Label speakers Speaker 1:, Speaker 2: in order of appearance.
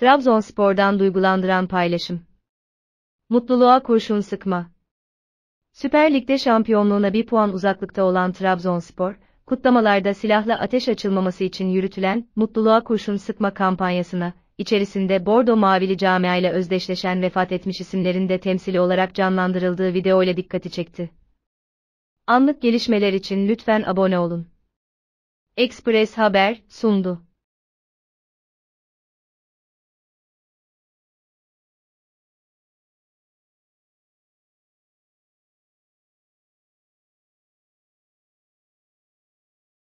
Speaker 1: Trabzonspor'dan duygulandıran paylaşım. Mutluluğa kurşun sıkma. Süper Lig'de şampiyonluğuna bir puan uzaklıkta olan Trabzonspor, kutlamalarda silahla ateş açılmaması için yürütülen Mutluluğa kurşun sıkma kampanyasına, içerisinde Bordo Mavili Camia ile özdeşleşen vefat etmiş isimlerin de temsili olarak canlandırıldığı video ile dikkati çekti. Anlık gelişmeler için lütfen abone olun.
Speaker 2: Express Haber sundu.